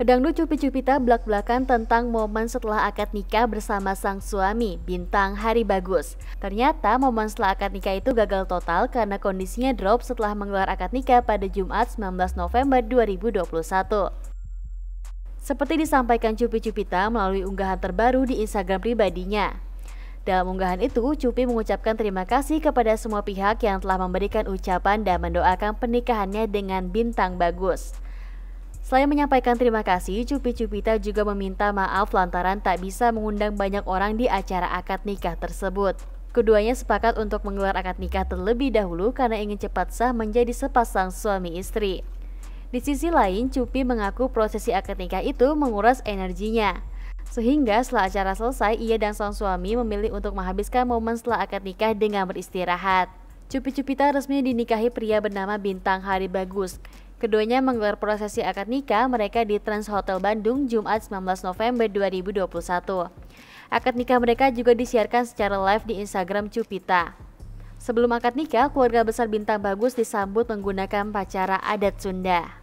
Pedangdut Cupi Cupita belak-belakan tentang momen setelah akad nikah bersama sang suami, Bintang Hari Bagus. Ternyata momen setelah akad nikah itu gagal total karena kondisinya drop setelah menggelar akad nikah pada Jumat 19 November 2021. Seperti disampaikan Cupi Cupita melalui unggahan terbaru di Instagram pribadinya. Dalam unggahan itu, Cupi mengucapkan terima kasih kepada semua pihak yang telah memberikan ucapan dan mendoakan pernikahannya dengan bintang bagus. Selain menyampaikan terima kasih, Cupi Cupita juga meminta maaf lantaran tak bisa mengundang banyak orang di acara akad nikah tersebut. Keduanya sepakat untuk menggelar akad nikah terlebih dahulu karena ingin cepat sah menjadi sepasang suami istri. Di sisi lain, Cupi mengaku prosesi akad nikah itu menguras energinya. Sehingga setelah acara selesai, ia dan sang suami memilih untuk menghabiskan momen setelah akad nikah dengan beristirahat. Cupi Cupita resmi dinikahi pria bernama Bintang Hari Bagus Keduanya menggelar prosesi akad nikah mereka di Trans Hotel Bandung Jumat 19 November 2021. Akad nikah mereka juga disiarkan secara live di Instagram Cupita. Sebelum akad nikah, keluarga besar Bintang Bagus disambut menggunakan pacara adat Sunda.